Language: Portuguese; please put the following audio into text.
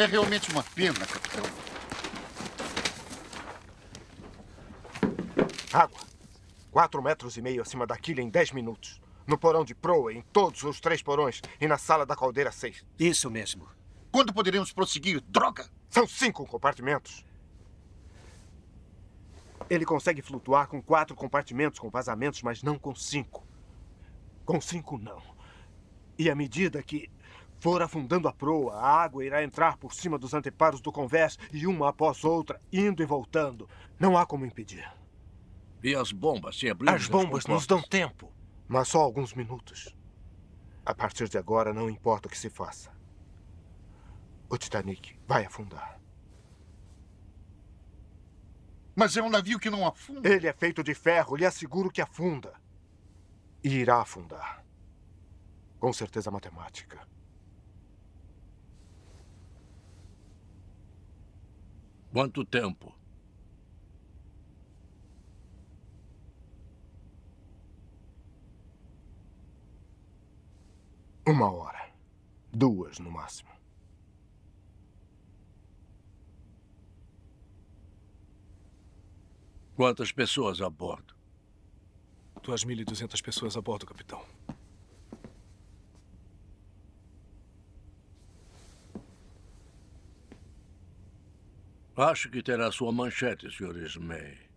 É realmente uma pena, capitão. Água. Quatro metros e meio acima da quilha em dez minutos. No porão de proa, em todos os três porões e na sala da caldeira seis. Isso mesmo. Quando poderemos prosseguir, droga? São cinco compartimentos. Ele consegue flutuar com quatro compartimentos com vazamentos, mas não com cinco. Com cinco, não. E à medida que for afundando a proa, a água irá entrar por cima dos anteparos do convés e uma após outra, indo e voltando. Não há como impedir. E as bombas se abrirem? As bombas nos dão tempo, mas só alguns minutos. A partir de agora, não importa o que se faça. O Titanic vai afundar. Mas é um navio que não afunda. Ele é feito de ferro, lhe asseguro que afunda. E irá afundar. Com certeza matemática. Quanto tempo? Uma hora. Duas no máximo. Quantas pessoas a bordo? 2.200 pessoas a bordo, capitão. Acho que terá sua manchete, Sr. Ismay.